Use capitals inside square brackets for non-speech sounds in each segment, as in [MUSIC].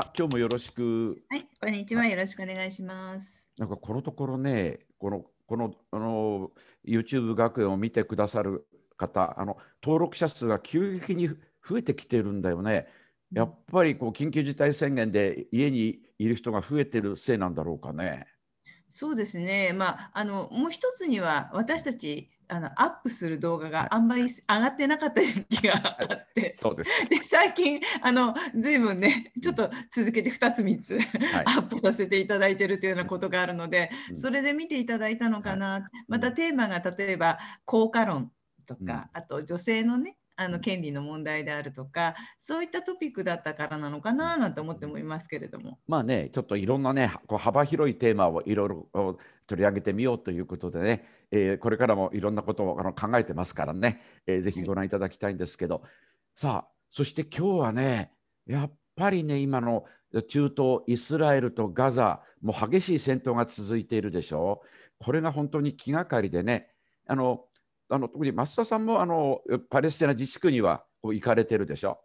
あ、今日もよろしく。はい、こんにちは。よろしくお願いします。なんかこのところね、このこのあの YouTube 学園を見てくださる方、あの登録者数が急激に増えてきてるんだよね。やっぱりこう緊急事態宣言で家にいる人が増えてるせいなんだろうかね。そうですね、まあ、あのもう一つには私たちあのアップする動画があんまり上がってなかった時期があって、はい、そうですで最近あの随分ねちょっと続けて2つ3つ、はい、アップさせていただいてるというようなことがあるので、それで見ていただいたのかな、はい、またテーマが例えば効果論とか、うん、あと女性のねあの権利の問題であるとかそういったトピックだったからなのかななんて思ってもいますけれども。まあねちょっといろんなねこう幅広いテーマをいろいろ取り上げてみようということでね、えー、これからもいろんなことをあの考えてますからね、えー、ぜひご覧いただきたいんですけど、はい、さあそして今日はねやっぱりね今の中東イスラエルとガザもう激しい戦闘が続いているでしょうこれが本当に気がかりでねあのあの特に増田さんもあのパレスチナ自治区には行かれてるでしょ。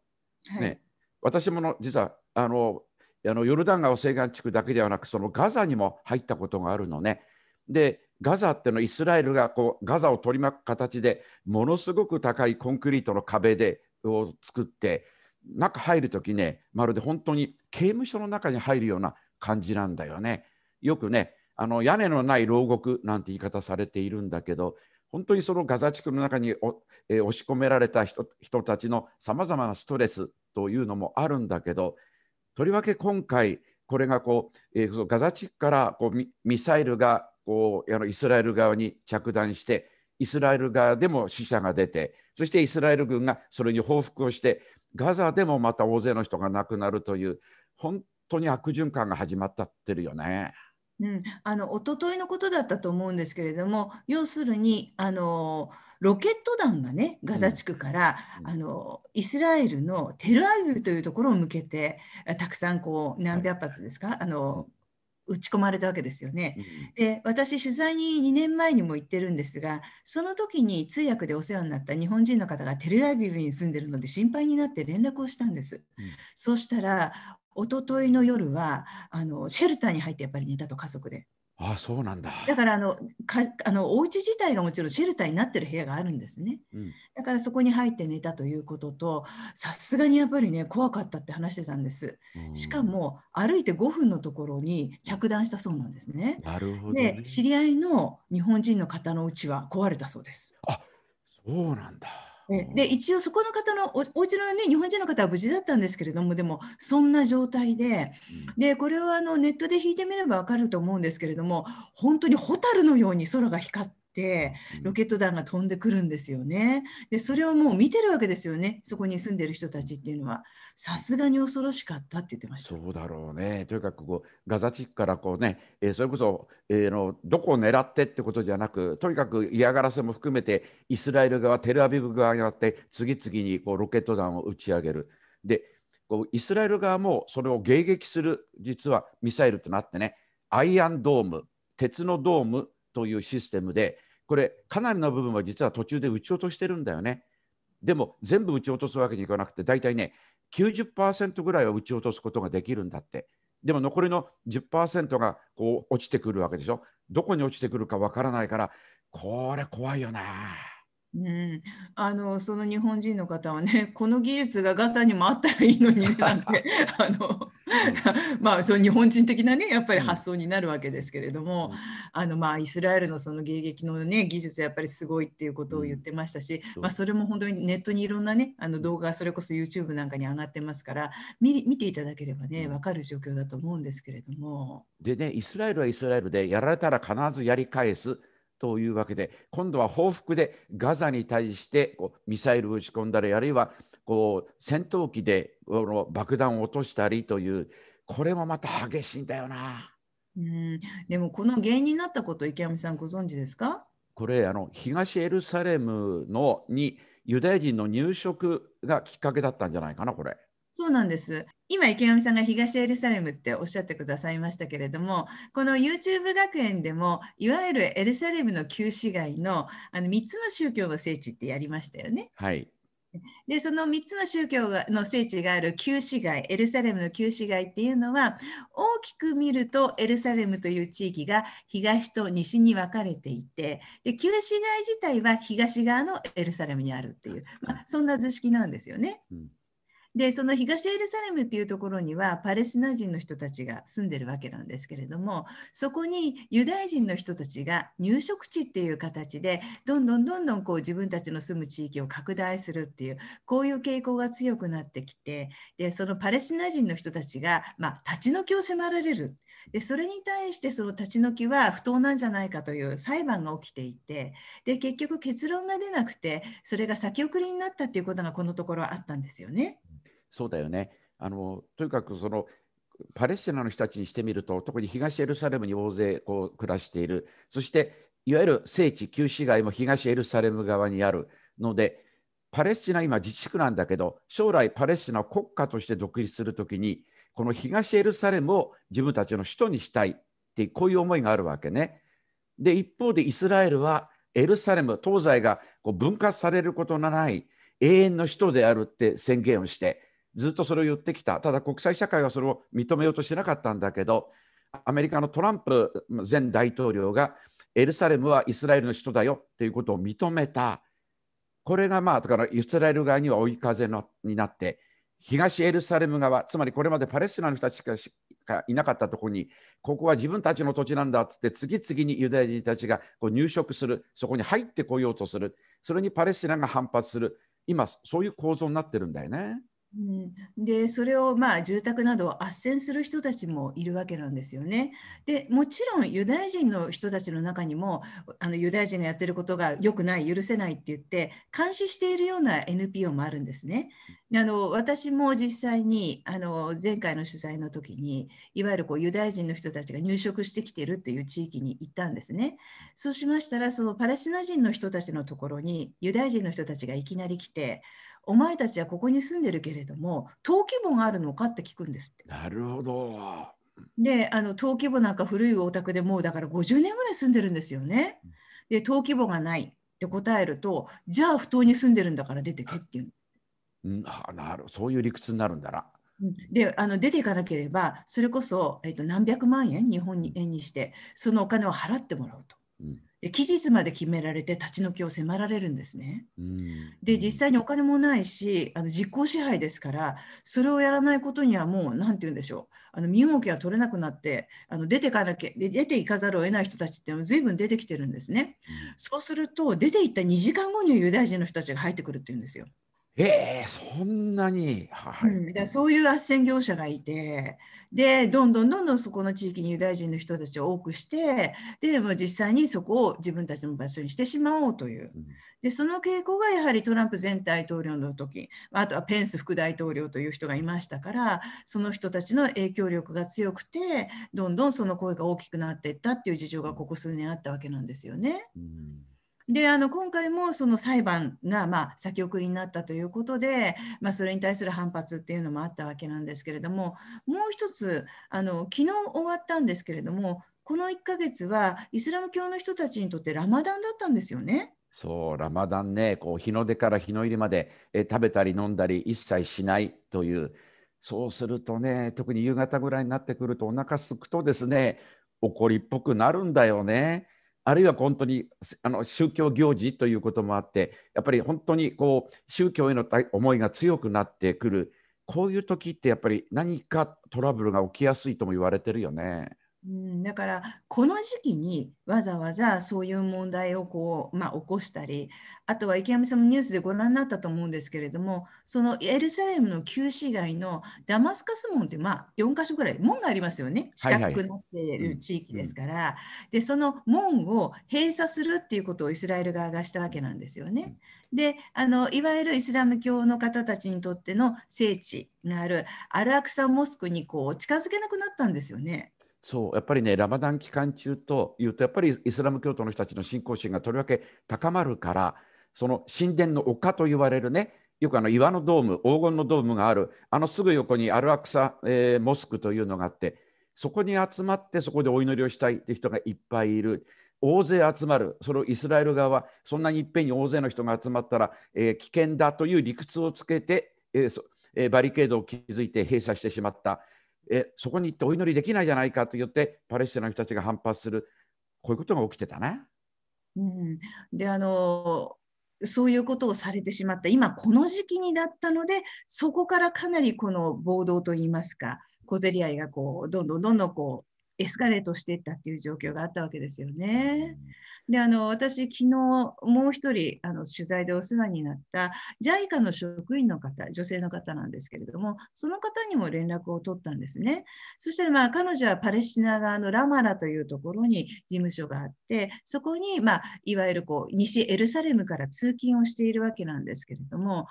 はい、ね、私もの実はあのあのヨルダン川西岸地区だけではなくそのガザにも入ったことがあるのね。でガザってのはイスラエルがこうガザを取り巻く形でものすごく高いコンクリートの壁でを作って中入る時ねまるで本当に刑務所の中に入るような感じなんだよね。よくねあの屋根のない牢獄なんて言い方されているんだけど本当にそのガザ地区の中にお、えー、押し込められた人人たちのさまざまなストレスというのもあるんだけどとりわけ今回これがこう、えー、ガザ地区からこうミミサイルがこうあのイスラエル側に着弾してイスラエル側でも死者が出てそしてイスラエル軍がそれに報復をしてガザでもまた大勢の人が亡くなるという本当に悪循環が始まったってるよね。うん、あの一昨日のことだったと思うんですけれども要するにあのロケット弾がねガザ地区から、うん、あのイスラエルのテルアビブというところを向けてたくさんこう何百発ですか、はい、あの打ち込まれたわけですよね。で私取材に2年前にも行ってるんですがその時に通訳でお世話になった日本人の方がテルアビブに住んでるので心配になって連絡をしたんです。うん、そしたら一昨日の夜はあのシェルターに入ってやっぱり寝たと家族で。あそうなんだだからあのかあのお家自体がもちろんシェルターになってる部屋があるんですね、うん、だからそこに入って寝たということとさすがにやっぱりね怖かったって話してたんです、うん、しかも歩いて5分のところに着弾したそうなんですねなるほど、ね、で知り合いの日本人の方のうちは壊れたそうですあそうなんだで一応そこの方のおお家のね日本人の方は無事だったんですけれどもでもそんな状態ででこれはあのネットで引いてみれば分かると思うんですけれども本当にホタルのように空が光って。、ロケット弾が飛んでくるんですよね。で、それをもう見てるわけですよね、そこに住んでる人たちっていうのは。さすがに恐ろしかったって言ってました。そうだろうね。とにかくこう、ガザ地区からこうね、えー、それこそ、えー、のどこを狙ってってことじゃなく、とにかく嫌がらせも含めて、イスラエル側、テルアビブ側にあって、次々にこうロケット弾を打ち上げる。でこうイスラエル側もそれを迎撃する実はミサイルとなってねアイアンドーム鉄のドームというシステムで、これ、かなりの部分は実は途中で撃ち落としてるんだよね。でも、全部撃ち落とすわけにいかなくて、大体ね、90%ぐらいは撃ち落とすことができるんだって。でも残りの10%がこう落ちてくるわけでしょ。どこに落ちてくるかわからないから、これ怖いよな。うん、あのその日本人の方はね [LAUGHS] この技術がガザにもあったらいいのにねなんて [LAUGHS] あの [LAUGHS] まあその日本人的なねやっぱり発想になるわけですけれども、うん、あのまあイスラエルのその迎撃のね技術やっぱりすごいっていうことを言ってましたし、うん、まあ、それも本当にネットにいろんなねあの動画それこそ YouTube なんかに上がってますから見見ていただければね分かる状況だと思うんですけれども。でねイスラエルはイスラエルでやられたら必ずやり返す。というわけで今度は報復でガザに対してこうミサイルを打ち込んだりあるいはこう戦闘機で爆弾を落としたりというこれもまた激しいんだよな。うんでもこの原因になったこと池上さんご存知ですかこれあの東エルサレムのにユダヤ人の入植がきっかけだったんじゃないかなこれ。そうなんです。今池上さんが東エルサレムっておっしゃってくださいましたけれどもこの YouTube 学園でもいわゆるエルサレムの旧市街のあの3つの宗教の聖地ってやりましたよね。はいでその3つの宗教がの聖地がある旧市街エルサレムの旧市街っていうのは大きく見るとエルサレムという地域が東と西に分かれていてで旧市街自体は東側のエルサレムにあるっていう、まあ、そんな図式なんですよね。うんでその東エルサレムっていうところにはパレスチナ人の人たちが住んでるわけなんですけれどもそこにユダヤ人の人たちが入植地っていう形でどんどんどんどんこう自分たちの住む地域を拡大するっていうこういう傾向が強くなってきてでそのパレスチナ人の人たちが、まあ、立ち退きを迫られるでそれに対してその立ち退きは不当なんじゃないかという裁判が起きていてで結局結論が出なくてそれが先送りになったっていうことがこのところあったんですよね。そうだよね。あのとにかくそのパレスチナの人たちにしてみると特に東エルサレムに大勢こう暮らしているそしていわゆる聖地旧市街も東エルサレム側にあるのでパレスチナ今自治区なんだけど将来パレスチナを国家として独立するときにこの東エルサレムを自分たちの首都にしたいってこういう思いがあるわけね。で一方でイスラエルはエルサレム東西がこう分割されることのない永遠の首都であるって宣言をしてずっとそれを言ってきた、ただ国際社会はそれを認めようとしてなかったんだけど、アメリカのトランプ前大統領がエルサレムはイスラエルの首都だよということを認めた、これがまあ、だからイスラエル側には追い風のになって、東エルサレム側、つまりこれまでパレスチナの人たちしかいなかったところに、ここは自分たちの土地なんだっつって、次々にユダヤ人たちがこう入植する、そこに入ってこようとする、それにパレスチナが反発する、今、そういう構造になってるんだよね。うん、でそれをまあ住宅などを斡旋する人たちもいるわけなんですよね。でもちろんユダヤ人の人たちの中にもあのユダヤ人がやってることが良くない許せないって言って監視しているような NPO もあるんですね。あの私も実際にあの前回の取材の時にいわゆるこうユダヤ人の人たちが入植してきてるっていう地域に行ったんですね。そうしましたらそのパレスチナ人の人たちのところにユダヤ人の人たちがいきなり来てお前たちはここに住んでるけれども、登記簿があるのかって聞くんですって。なるほど。で、あの登記簿なんか古いお宅でもうだから50年ぐらい住んでるんですよね。で、登記簿がないって答えると、じゃあ不当に住んでるんだから出てけって言うんです。うんあ、なるそういう理屈になるんだな。であの出ていかなければそれこそ、えっと、と何百万円日本に円にしてそのお金を払ってもらうと。うん期日まで決められて立ち退きを迫られるんですね。で実際にお金もないしあの実効支配ですからそれをやらないことにはもう何て言うんでしょうあの身動きが取れなくなってあの出てかなきゃ出ていかざるを得ない人たちっていうのも随分出てきてるんですね。そうすると出て行った2時間後にユダヤ人の人たちが入ってくるっていうんですよ。えー、そんなに、はいうん、だそういう斡旋業者がいてでどんどんどんどんそこの地域にユダヤ人の人たちを多くしてでも実際にそこを自分たちの場所にしてしまおうというでその傾向がやはりトランプ前大統領の時あとはペンス副大統領という人がいましたからその人たちの影響力が強くてどんどんその声が大きくなっていったっていう事情がここ数年あったわけなんですよね。うんであの今回もその裁判がまあ先送りになったということで、まあ、それに対する反発っていうのもあったわけなんですけれどももう一つあの昨日終わったんですけれどもこの1ヶ月はイスラム教の人たちにとってラマダンだったんですよね。そうラマダンねこう日の出から日の入りまでえ食べたり飲んだり一切しないというそうするとね特に夕方ぐらいになってくるとお腹すくとですね怒りっぽくなるんだよね。あるいは本当にあの宗教行事ということもあってやっぱり本当にこう宗教への思いが強くなってくるこういう時ってやっぱり何かトラブルが起きやすいとも言われてるよね。うん、だからこの時期にわざわざそういう問題をこう、まあ、起こしたりあとは池上さんもニュースでご覧になったと思うんですけれどもそのエルサレムの旧市街のダマスカス門って、まあ、4か所ぐらい門がありますよね近くなっている地域ですから、はいはい、でその門を閉鎖するっていうことをイスラエル側がしたわけなんですよね。であのいわゆるイスラム教の方たちにとっての聖地があるアルアクサモスクにこう近づけなくなったんですよね。そうやっぱりねラマダン期間中というとやっぱりイスラム教徒の人たちの信仰心がとりわけ高まるからその神殿の丘と言われるねよくあの岩のドーム黄金のドームがあるあのすぐ横にアルアクサ、えー、モスクというのがあってそこに集まってそこでお祈りをしたいって人がいっぱいいる大勢集まるそれをイスラエル側はそんなにいっぺんに大勢の人が集まったら、えー、危険だという理屈をつけて、えーえー、バリケードを築いて閉鎖してしまったえそこに行ってお祈りできないじゃないかと言ってパレスチナの人たちが反発するこういうことが起きてたね。うん、であのそういうことをされてしまった今この時期にだったのでそこからかなりこの暴動といいますか小競り合いがこうどんどんどんどんこうエスカレートしていったっていう状況があったわけですよね。であの私、昨日もう一人あの取材でお世話になった JICA の職員の方、女性の方なんですけれども、その方にも連絡を取ったんですね。そしたら、まあ、彼女はパレスチナ側のラマラというところに事務所があって、そこに、まあ、いわゆるこう西エルサレムから通勤をしているわけなんですけれども、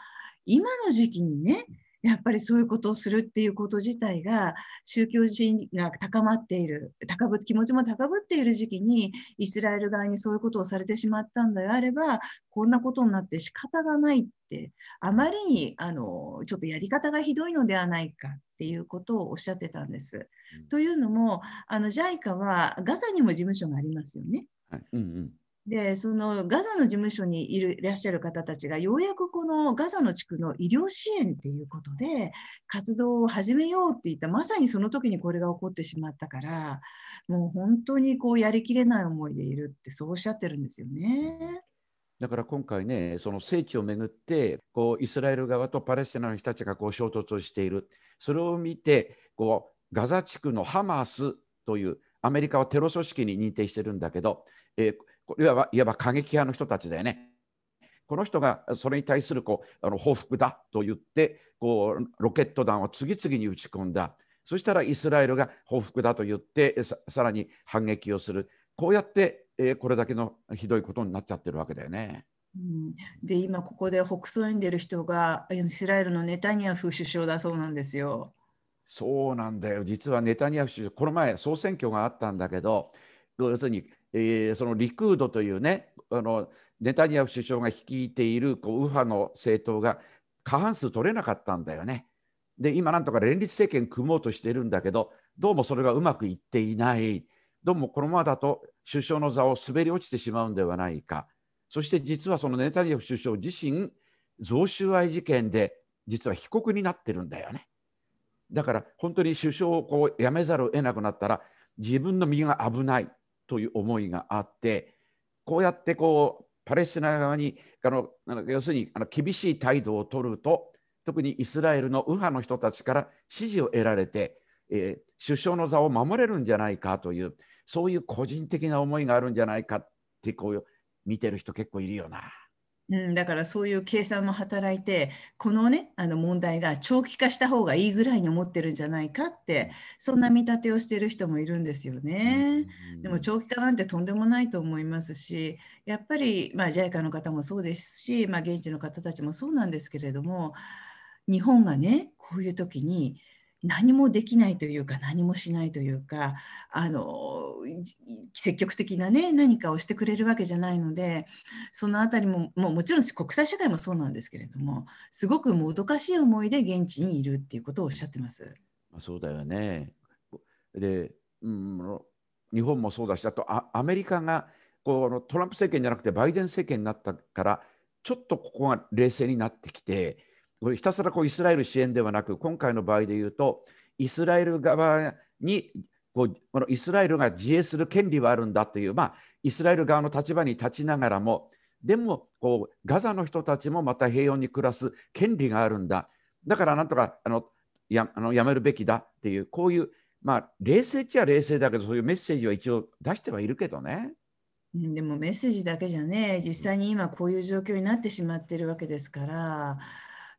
今の時期にね、やっぱりそういうことをするっていうこと自体が宗教心が高まっている高ぶ気持ちも高ぶっている時期にイスラエル側にそういうことをされてしまったんであればこんなことになって仕方がないってあまりにあのちょっとやり方がひどいのではないかっていうことをおっしゃってたんです。うん、というのもあの JICA はガザにも事務所がありますよね。はいうんうんでそのガザの事務所にいるいらっしゃる方たちがようやくこのガザの地区の医療支援っていうことで活動を始めようって言ったまさにその時にこれが起こってしまったからもう本当にこうやりきれない思いでいるってそうおっしゃってるんですよね。だから今回ね、その聖地をめぐって、こうイスラエル側とパレスチナの人たちがこう衝突している、それを見てこう、ガザ地区のハマスというアメリカはテロ組織に認定してるんだけど、えー、いわばいわば過激派の人たちだよね。この人がそれに対するこうあの報復だと言ってこうロケット弾を次々に撃ち込んだそしたらイスラエルが報復だと言ってさらに反撃をするこうやって、えー、これだけのひどいことになっちゃってるわけだよね。うん、で今ここで北総に出る人がイスラエルのネタニヤフ首相だそうなんですよ。そうなんだよ実はネタニヤフ首相この前総選挙があったんだけど要するにえー、そのリクードというねあのネタニヤフ首相が率いているこう右派の政党が過半数取れなかったんだよね。で今なんとか連立政権組もうとしてるんだけどどうもそれがうまくいっていないどうもこのままだと首相の座を滑り落ちてしまうんではないかそして実はそのネタニヤフ首相自身贈収賄事件で実は被告になってるんだよね。だから本当に首相をこう辞めざるを得なくなったら自分の身が危ないという思いがあってこうやってこうパレスチナ側にあの要するにあの厳しい態度を取ると特にイスラエルの右派の人たちから支持を得られて、えー、首相の座を守れるんじゃないかというそういう個人的な思いがあるんじゃないかってこう見てる人結構いるよな。うん、だからそういう計算も働いてこのねあの問題が長期化した方がいいぐらいに思ってるんじゃないかってそんな見立てをしてる人もいるんですよね。でも長期化なんてとんでもないと思いますしやっぱり、ま JICA の方もそうですし、まあ、現地の方たちもそうなんですけれども日本がねこういう時に何もできないというか何もしないというかあの積極的な、ね、何かをしてくれるわけじゃないのでその辺りももうもちろん国際社会もそうなんですけれどもすごくもどかしい思いで現地にいるっていうことをおっしゃってます。まあ、そうだよねで、うん、日本もそうだしあとアメリカがこのトランプ政権じゃなくてバイデン政権になったからちょっとここが冷静になってきて。ひたすらこうイスラエル支援ではなく、今回の場合で言うと、イスラエル側にこうこのイスラエルが自衛する権利はあるんだという、まあ、イスラエル側の立場に立ちながらも、でもこうガザの人たちもまた平穏に暮らす権利があるんだ、だからなんとかあのやあのやめるべきだっていう、こういう、まあ、冷静っちゃ冷静だけど、そういうメッセージは一応出してはいるけどね。でもメッセージだけじゃね、実際に今こういう状況になってしまってるわけですから、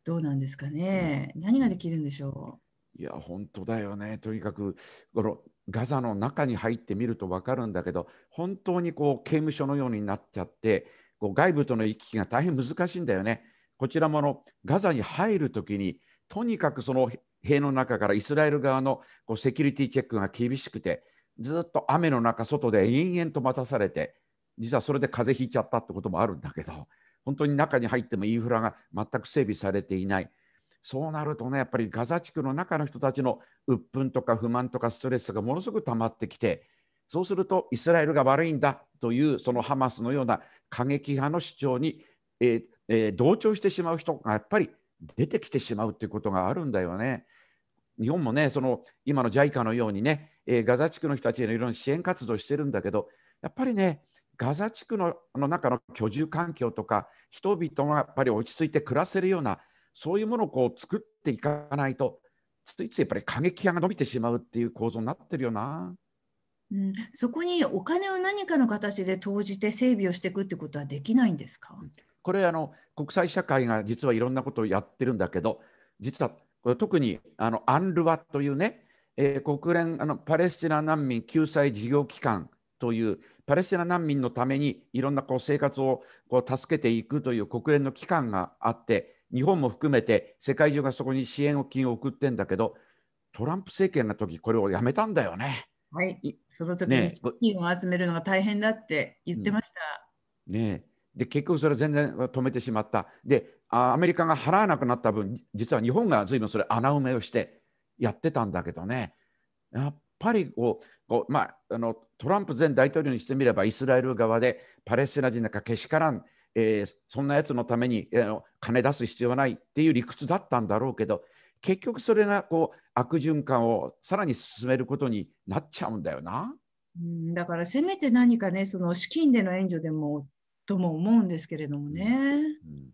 どうなんですかね、うん、何ができるんでしょういや本当だよねとにかくこのガザの中に入ってみると分かるんだけど本当にこう刑務所のようになっちゃってこう外部との行き来が大変難しいんだよね。こちらものガザに入るときにとにかくその塀の中からイスラエル側のこうセキュリティチェックが厳しくてずっと雨の中外で延々と待たされて実はそれで風邪ひいちゃったってこともあるんだけど本当に中に入ってもインフラが全く整備されていない。そうなるとね、やっぱりガザ地区の中の人たちの鬱憤とか不満とかストレスがものすごく溜まってきて、そうするとイスラエルが悪いんだというそのハマスのような過激派の主張に、えーえー、同調してしまう人がやっぱり出てきてしまうということがあるんだよね。日本もね、その今の JICA のようにね、えー、ガザ地区の人たちへのいろんな支援活動してるんだけど、やっぱりね、ガザ地区のの中の居住環境とか人々がやっぱり落ち着いて暮らせるようなそういうものをこう作っていかないとついついやっぱり過激派が伸びてしまうっていう構造になってるよな。うん、そこにお金を何かの形で投じて整備をしていくってことはできないんですかこれあの国際社会が実はいろんなことをやってるんだけど実はこれ特にあのアンルワというね、えー、国連あのパレスチナ難民救済事業機関というパレスチナ難民のためにいろんなこう生活をこう助けていくという国連の機関があって日本も含めて世界中がそこに支援金を送ってんだけどトランプ政権の時これをやめたんだよね。はい、その時に資金を集めるのが大変だって言ってました。ね、で結局それ全然止めてしまった。でアメリカが払わなくなった分実は日本が随分それ穴埋めをしてやってたんだけどねやっぱりこうこう、まあ、あのトランプ前大統領にしてみればイスラエル側でパレスチナ人なんかけしからん、えー、そんなやつのために、えー、金出す必要はないっていう理屈だったんだろうけど結局それがこう悪循環をさらに進めることになっちゃうんだよな。だからせめて何かねその資金での援助でもとも思うんですけれどもね。うん、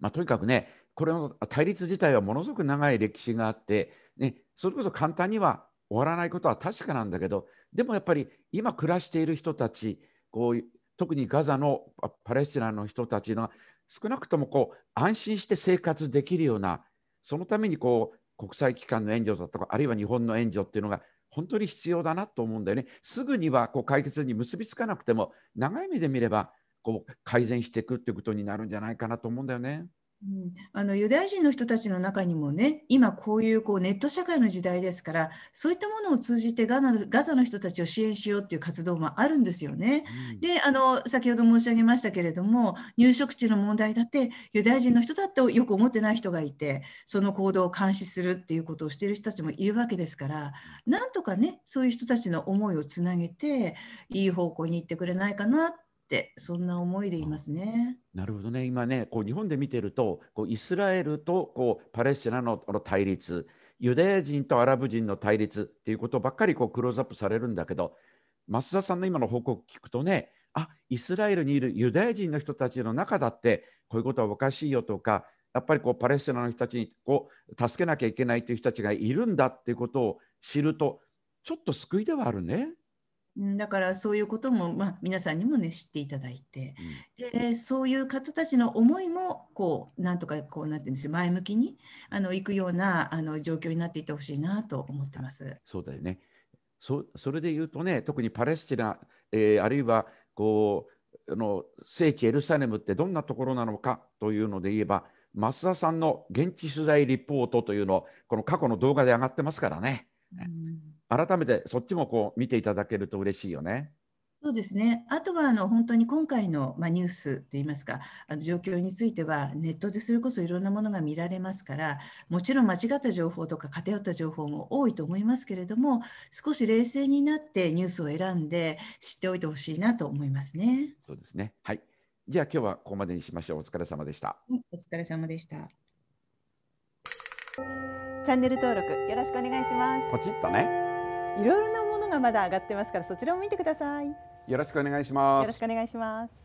まあ、とにかくねこれの対立自体はものすごく長い歴史があって、ね、それこそ簡単には終わらないことは確かなんだけどでもやっぱり今暮らしている人たちこう特にガザのパレスチナの人たちの少なくともこう安心して生活できるようなそのためにこう国際機関の援助だとかあるいは日本の援助っていうのが本当に必要だなと思うんだよね。すぐにはこう解決に結びつかなくても長い目で見ればこう改善していくっていうことになるんじゃないかなと思うんだよね。うん、あのユダヤ人の人たちの中にもね今こういうこうネット社会の時代ですからそういったものを通じてガナガザの人たちを支援しようっていう活動もあるんですよね。うん、であの先ほど申し上げましたけれども入植地の問題だってユダヤ人の人だってよく思ってない人がいてその行動を監視するっていうことをしている人たちもいるわけですからなんとかねそういう人たちの思いをつなげていい方向に行ってくれないかなってってそんな思いでいますね。なるほどね今ねこう日本で見てるとこうイスラエルとこうパレスチナのの対立ユダヤ人とアラブ人の対立っていうことばっかりこうクローズアップされるんだけど増田さんの今の報告聞くとねあイスラエルにいるユダヤ人の人たちの中だってこういうことはおかしいよとかやっぱりこうパレスチナの人たちにこう助けなきゃいけないという人たちがいるんだっていうことを知るとちょっと救いではあるね。だからそういうことも、まあ、皆さんにも、ね、知っていただいて、うん、でそういう方たちの思いもこうなんとかこうなてうんです前向きにあの行くようなあの状況になっていってほしいなと思ってます。そうだよねそそれで言うとね特にパレスチナ、えー、あるいはこうあの聖地エルサレムってどんなところなのかというので言えば増田さんの現地取材リポートというのこの過去の動画で上がってますからね。うん改めてそっちもこう見ていただけると嬉しいよね。そうですね。あとはあの本当に今回の、まあ、ニュースといいますか、あの状況についてはネットでそれこそいろんなものが見られますから、もちろん間違った情報とか偏った情報も多いと思いますけれども、少し冷静になってニュースを選んで知っておいてほしいなと思いますね。そうですね。はい。じゃあ今日はここまでにしましょう。お疲れ様でした。うん、お疲れ様でした。チャンネル登録よろしくお願いします。ポチッとね。いろいろなものがまだ上がってますからそちらも見てくださいよろしくお願いしますよろしくお願いします